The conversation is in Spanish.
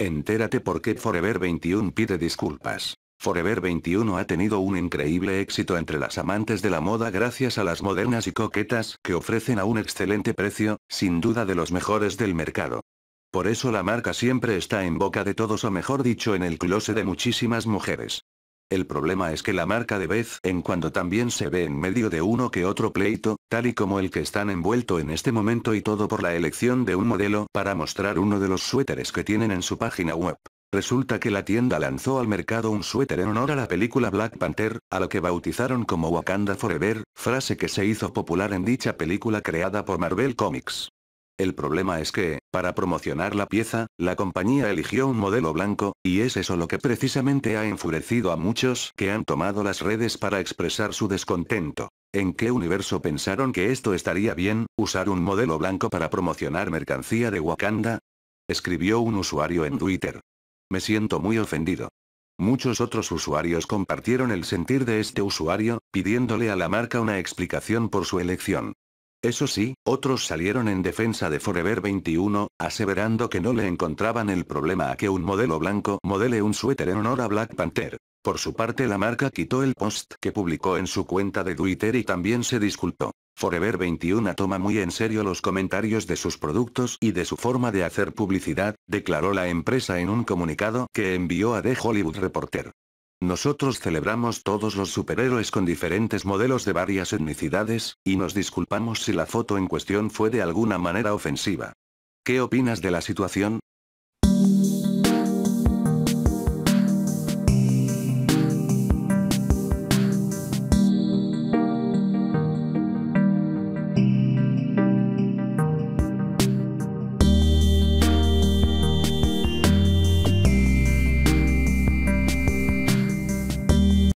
Entérate por qué Forever 21 pide disculpas. Forever 21 ha tenido un increíble éxito entre las amantes de la moda gracias a las modernas y coquetas que ofrecen a un excelente precio, sin duda de los mejores del mercado. Por eso la marca siempre está en boca de todos o mejor dicho en el closet de muchísimas mujeres. El problema es que la marca de vez en cuando también se ve en medio de uno que otro pleito, tal y como el que están envuelto en este momento y todo por la elección de un modelo para mostrar uno de los suéteres que tienen en su página web. Resulta que la tienda lanzó al mercado un suéter en honor a la película Black Panther, a lo que bautizaron como Wakanda Forever, frase que se hizo popular en dicha película creada por Marvel Comics. El problema es que, para promocionar la pieza, la compañía eligió un modelo blanco, y es eso lo que precisamente ha enfurecido a muchos que han tomado las redes para expresar su descontento. ¿En qué universo pensaron que esto estaría bien, usar un modelo blanco para promocionar mercancía de Wakanda? Escribió un usuario en Twitter. Me siento muy ofendido. Muchos otros usuarios compartieron el sentir de este usuario, pidiéndole a la marca una explicación por su elección. Eso sí, otros salieron en defensa de Forever 21, aseverando que no le encontraban el problema a que un modelo blanco modele un suéter en honor a Black Panther. Por su parte la marca quitó el post que publicó en su cuenta de Twitter y también se disculpó. Forever 21 toma muy en serio los comentarios de sus productos y de su forma de hacer publicidad, declaró la empresa en un comunicado que envió a The Hollywood Reporter. Nosotros celebramos todos los superhéroes con diferentes modelos de varias etnicidades, y nos disculpamos si la foto en cuestión fue de alguna manera ofensiva. ¿Qué opinas de la situación?